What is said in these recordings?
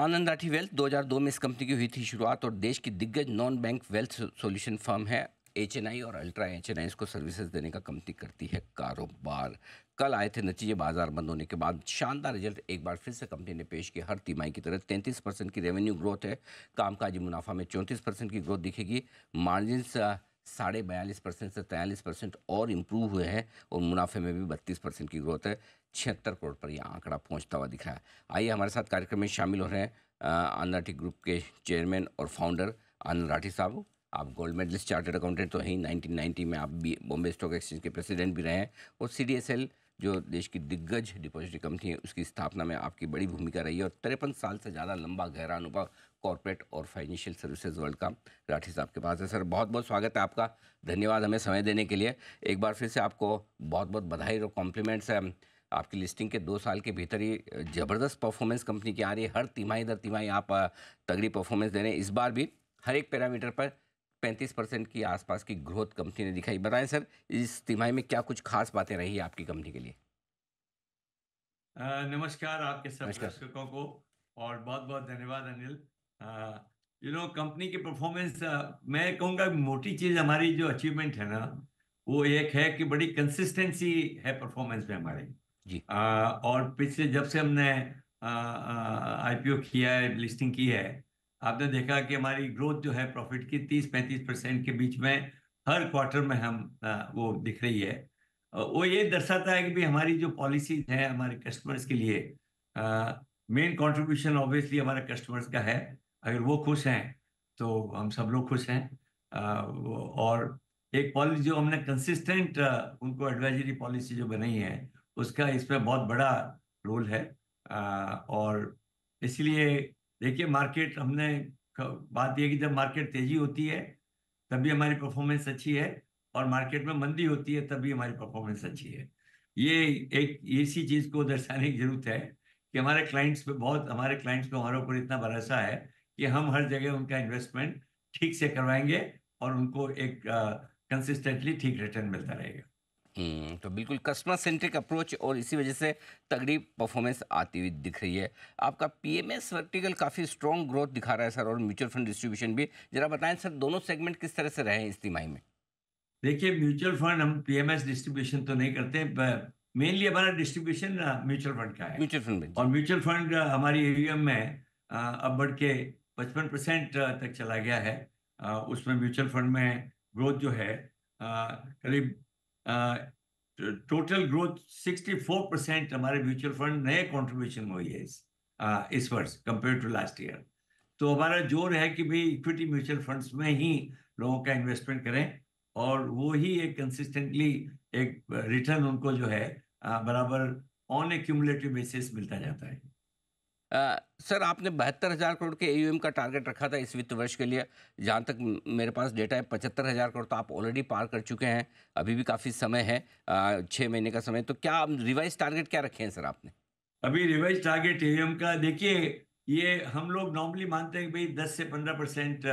आनंद Rathi wealth 2002 में इस company की हुई थी शुरुआत और देश की दिग्गज non bank wealth solution firm है एच और अल्ट्रा एच एन इसको सर्विसेज देने का कंपनी करती है कारोबार कल आए थे नतीजे बाजार बंद होने के बाद शानदार रिजल्ट एक बार फिर से कंपनी ने पेश किया हर तिमाही की तरह 33 परसेंट की रेवेन्यू ग्रोथ है कामकाजी मुनाफा में 34 परसेंट की ग्रोथ दिखेगी मार्जिन साढ़े बयालीस परसेंट से तैयलीस परसेंट और इम्प्रूव हुए हैं और मुनाफे में भी बत्तीस परसेंट की ग्रोथ है छिहत्तर करोड़ पर यह आंकड़ा पहुंचता हुआ दिखा है आइए हमारे साथ कार्यक्रम में शामिल हो रहे हैं राठी ग्रुप के चेयरमैन और फाउंडर आनंद राठी साहब आप गोल्ड मेडलिस्ट चार्टर्ड अकाउंटेंट तो हैं 1990 में आप बॉम्बे स्टॉक एक्सचेंज के प्रेसिडेंट भी रहे हैं और सी जो देश की दिग्गज डिपॉजिटरी कंपनी है उसकी स्थापना में आपकी बड़ी भूमिका रही है और तिरपन साल से ज़्यादा लंबा गहरा अनुभव कॉरपोरेट और फाइनेंशियल सर्विसेज वर्ल्ड का राठी साहब के पास है सर बहुत बहुत स्वागत है आपका धन्यवाद हमें समय देने के लिए एक बार फिर से आपको बहुत बहुत बधाई और कॉम्प्लीमेंट्स है आपकी लिस्टिंग के दो साल के भीतर ही ज़बरदस्त परफॉर्मेंस कंपनी की आ रही है हर तिमाही दर तिमाही आप तगड़ी परफॉर्मेंस दे रहे हैं इस बार भी हर एक पैरामीटर पर पैंतीस परसेंट की आसपास की ग्रोथ कंपनी ने दिखाई बताएं सर इस तिमाही में क्या कुछ खास बातें रही आपकी कंपनी के लिए नमस्कार आपके सब दर्शकों को और बहुत बहुत धन्यवाद अनिल यू नो कंपनी की परफॉर्मेंस मैं कहूँगा मोटी चीज हमारी जो अचीवमेंट है ना वो एक है कि बड़ी कंसिस्टेंसी है परफॉर्मेंस में हमारे जी uh, और पिछले जब से हमने आईपीओ किया है लिस्टिंग की है आपने देखा कि हमारी ग्रोथ जो है प्रॉफिट की 30-35 परसेंट के बीच में हर क्वार्टर में हम वो दिख रही है वो ये दर्शाता है कि भी हमारी जो पॉलिसीज हैं हमारे कस्टमर्स के लिए मेन कंट्रीब्यूशन ऑब्वियसली हमारे कस्टमर्स का है अगर वो खुश हैं तो हम सब लोग खुश हैं और एक पॉलिसी जो हमने कंसिस्टेंट उनको एडवाइजरी पॉलिसी जो बनाई है उसका इसमें बहुत बड़ा रोल है और इसलिए देखिए मार्केट हमने बात यह कि जब मार्केट तेजी होती है तभी हमारी परफॉर्मेंस अच्छी है और मार्केट में मंदी होती है तभी हमारी परफॉर्मेंस अच्छी है ये एक ऐसी चीज़ को दर्शाने की जरूरत है कि हमारे क्लाइंट्स पे बहुत हमारे क्लाइंट्स को हमारे ऊपर इतना भरोसा है कि हम हर जगह उनका इन्वेस्टमेंट ठीक से करवाएंगे और उनको एक कंसिस्टेंटली ठीक रिटर्न मिलता रहेगा हम्म, तो बिल्कुल कस्टमर सेंट्रिक अप्रोच और इसी वजह से तगड़ी परफॉर्मेंस आती हुई दिख रही है आपका पीएमएस वर्टिकल काफ़ी स्ट्रॉन्ग ग्रोथ दिखा रहा है सर और म्यूचुअल फंड डिस्ट्रीब्यूशन भी जरा बताएं सर दोनों सेगमेंट किस तरह से रहे हैं इस तिमाही में देखिए म्यूचुअल फंड हम पीएमएस डिस्ट्रीब्यूशन तो नहीं करते मेनली हमारा डिस्ट्रीब्यूशन म्यूचुअल फंड का है म्यूचुअल फंड और म्यूचुअल फंड हमारी एवीएम में अब बढ़ के पचपन परसेंट तक चला गया है उसमें म्यूचुअल फंड में ग्रोथ जो है करीब टोटल ग्रोथ 64 परसेंट हमारे म्यूचुअल फंड नए में हुई है इस uh, इस वर्ष कंपेयर टू लास्ट ईयर तो हमारा जोर है कि भाई इक्विटी म्यूचुअल फंड्स में ही लोगों का इन्वेस्टमेंट करें और वो ही एक कंसिस्टेंटली एक रिटर्न उनको जो है uh, बराबर ऑन एक्यूमुलेटिव बेसिस मिलता जाता है आ, सर आपने बहत्तर हज़ार करोड़ के ए का टारगेट रखा था इस वित्त वर्ष के लिए जहाँ तक मेरे पास डेटा है पचहत्तर हज़ार करोड़ तो आप ऑलरेडी पार कर चुके हैं अभी भी काफ़ी समय है छः महीने का समय तो क्या रिवाइज टारगेट क्या रखे हैं सर आपने अभी रिवाइज टारगेट ए का देखिए ये हम लोग नॉर्मली मानते हैं कि भाई 10 से 15 परसेंट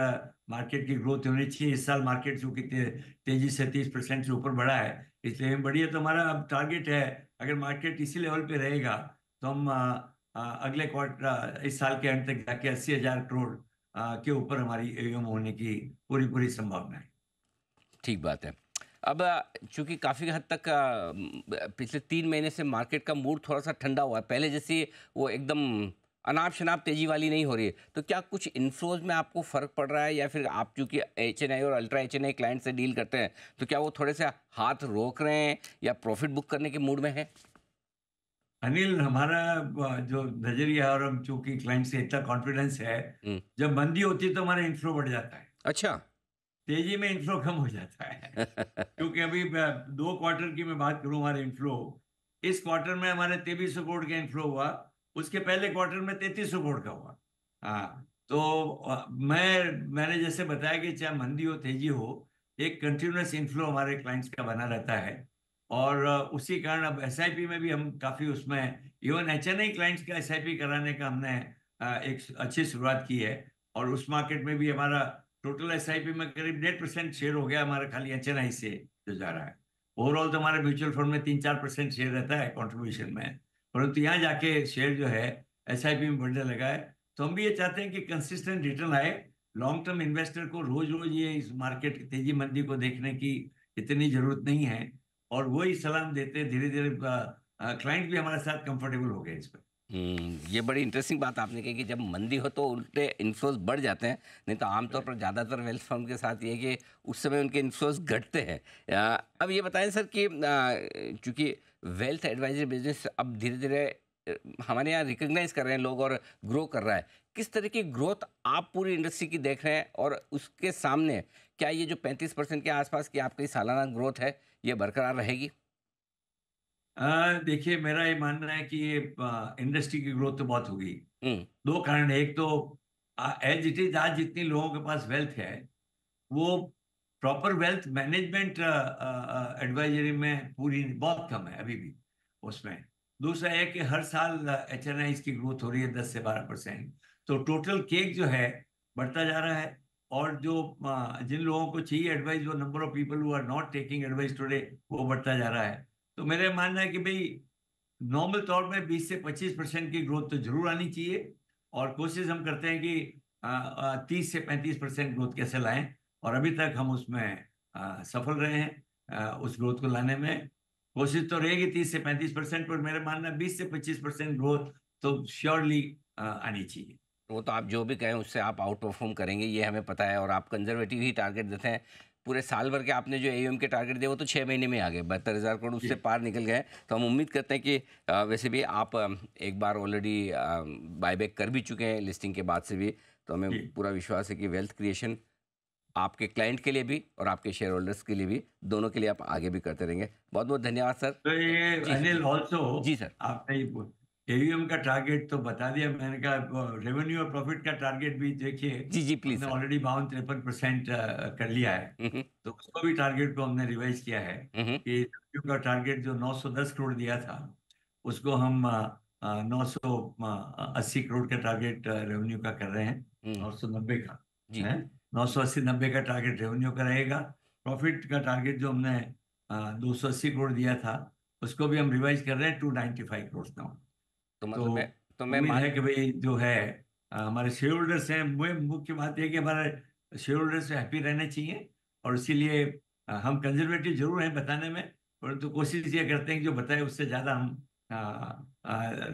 मार्केट की ग्रोथ होनी चाहिए इस साल मार्केट जो कितने तेजी से 30 परसेंट से ऊपर बढ़ा है इसलिए बढ़िया तो हमारा अब टारगेट है अगर मार्केट इसी लेवल पे रहेगा तो हम अगले क्वार्टर इस साल के अंत तक जाके अस्सी हजार करोड़ के ऊपर हमारी एवीएम होने की पूरी पूरी संभावना है ठीक बात है अब चूंकि काफ़ी हद तक पिछले तीन महीने से मार्केट का मूड थोड़ा सा ठंडा हुआ है पहले जैसे वो एकदम अनाप शनाप तेजी वाली नहीं हो रही है तो क्या कुछ इन्फ्लोज में आपको फ़र्क पड़ रहा है या फिर आप चूँकि एच एन आई और ultra H N I client से डील करते हैं तो क्या वो थोड़े से हाथ रोक रहे हैं या प्रॉफिट बुक करने के मूड में है अनिल हमारा जो नजरिया और हम चूंकि क्लाइंट से इतना कॉन्फिडेंस है हम्म। जब मंदी होती है तो हमारा इन्फ्लो बढ़ जाता है अच्छा तेजी में इन्फ्लो कम हो जाता है क्योंकि अभी दो क्वार्टर की मैं बात करूं हमारे इन्फ्लो इस क्वार्टर में हमारे तेबीस सौ करोड़ का इन्फ्लो हुआ उसके पहले क्वार्टर में तैतीस सौ करोड़ का हुआ हाँ तो मैं मैंने जैसे बताया कि चाहे मंदी हो तेजी हो एक कंटिन्यूस इन्फ्लो हमारे क्लाइंट्स का बना रहता है और उसी कारण अब एस में भी हम काफ़ी उसमें इवन एच एन क्लाइंट्स का एस कराने का हमने एक अच्छी शुरुआत की है और उस मार्केट में भी हमारा टोटल एस में करीब डेढ़ परसेंट शेयर हो गया हमारा खाली एच से जो जा रहा है ओवरऑल तो हमारे म्यूचुअल फंड में तीन चार परसेंट शेयर रहता है कॉन्ट्रीब्यूशन में परंतु यहाँ जाके शेयर जो है एस में बढ़ने लगा है तो हम भी ये चाहते हैं कि कंसिस्टेंट रिटर्न आए लॉन्ग टर्म इन्वेस्टर को रोज रोज ये इस मार्केट की तेजी मंदी को देखने की इतनी जरूरत नहीं है और वही सलाम देते धीरे धीरे क्लाइंट भी हमारे साथ कंफर्टेबल हो गए इस पर हम्म, ये बड़ी इंटरेस्टिंग बात आपने कही कि जब मंदी हो तो उल्टे इन्फ्लोज बढ़ जाते हैं नहीं तो आमतौर पर ज़्यादातर वेल्थ फर्म के साथ ये कि उस समय उनके इन्फ्लोज घटते हैं अब ये बताएं सर कि चूँकि वेल्थ एडवाइजरी बिजनेस अब धीरे धीरे हमारे यहाँ रिकोगनाइज कर रहे हैं लोग और ग्रो कर रहा है किस तरह की ग्रोथ आप पूरी इंडस्ट्री की देख रहे हैं और उसके सामने क्या ये जो पैंतीस परसेंट के आसपास की आपकी सालाना ग्रोथ है ये बरकरार रहेगी देखिए मेरा ये मानना है कि ये इंडस्ट्री की ग्रोथ तो बहुत होगी हम्म। दो कारण एक तो एज इट इज आज जितनी लोगों के पास वेल्थ है वो प्रॉपर वेल्थ मैनेजमेंट एडवाइजरी में पूरी बहुत कम है अभी भी उसमें दूसरा है कि हर साल एच की ग्रोथ हो रही है दस से बारह परसेंट तो टोटल केक जो है बढ़ता जा रहा है और जो जिन लोगों को चाहिए एडवाइस वो number of people who are not taking advice today वो बढ़ता जा रहा है तो मेरा मानना है कि भाई नॉर्मल तौर में 20 से 25 परसेंट की ग्रोथ तो जरूर आनी चाहिए और कोशिश हम करते हैं कि आ, आ, 30 से 35 परसेंट ग्रोथ कैसे लाएं और अभी तक हम उसमें आ, सफल रहे हैं उस ग्रोथ को लाने में कोशिश तो रहेगी 30 से 35 परसेंट पर मेरा मानना 20 से 25 परसेंट ग्रोथ तो श्योरली आनी चाहिए वो तो आप जो भी कहें उससे आप आउट परफॉर्म करेंगे ये हमें पता है और आप कंजर्वेटिव ही टारगेट देते हैं पूरे साल भर के आपने जो एम के टारगेट दिए वो तो छः महीने में आ गए बहत्तर हज़ार करोड़ उससे पार निकल गए तो हम उम्मीद करते हैं कि वैसे भी आप एक बार ऑलरेडी बायबैक कर भी चुके हैं लिस्टिंग के बाद से भी तो हमें पूरा विश्वास है कि वेल्थ क्रिएशन आपके क्लाइंट के लिए भी और आपके शेयर होल्डर्स के लिए भी दोनों के लिए आप आगे भी करते रहेंगे बहुत बहुत धन्यवाद सर तो ये अनिल ऑल्सो जी सर आपने एवीएम का टारगेट तो बता दिया मैंने कहा रेवेन्यू और प्रॉफिट का टारगेट भी देखिए जी जी प्लीज ऑलरेडी बावन तिरपन परसेंट कर लिया है हम्म, हम्म। तो उसको भी टारगेट को हमने रिवाइज किया है हम्म, कि का टारगेट जो 910 करोड़ दिया था उसको हम नौ सौ करोड़ का टारगेट रेवेन्यू का कर रहे हैं नौ सौ नब्बे का नौ सौ अस्सी नब्बे का टारगेट रेवेन्यू का रहेगा प्रॉफिट का टारगेट जो हमने दो सौ अस्सी करोड़ दिया था उसको भी हम रिवाइज कर रहे हैं टू नाइन्टी फाइव करोड़ का तो मतलब तो मैं तो मैं मान है कि भाई जो है हमारे शेयर होल्डर्स हैं मु- मुख्य बात यह कि हमारे शेयर होल्डर्स हैप्पी रहने चाहिए और इसीलिए हम कंजर्वेटिव जरूर हैं बताने में परंतु कोशिश ये करते हैं कि जो बताए उससे ज़्यादा हम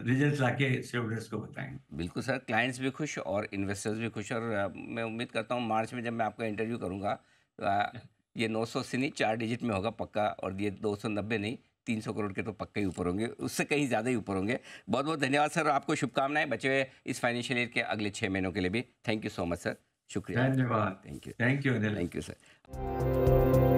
रिजल्ट लाके शेयर होल्डर्स को बताएं बिल्कुल सर क्लाइंट्स भी खुश और इन्वेस्टर्स भी खुश और मैं उम्मीद करता हूँ मार्च में जब मैं आपका इंटरव्यू करूँगा ये 900 से नहीं चार डिजिट में होगा पक्का और ये 290 नहीं तीन सौ करोड़ के तो पक्के ही ऊपर होंगे उससे कहीं ज़्यादा ही ऊपर होंगे बहुत बहुत धन्यवाद सर आपको शुभकामनाएं बचे हुए इस फाइनेंशियल ईयर के अगले छः महीनों के लिए भी thank you so much sir शुक्रिया धन्यवाद thank you thank you thank you sir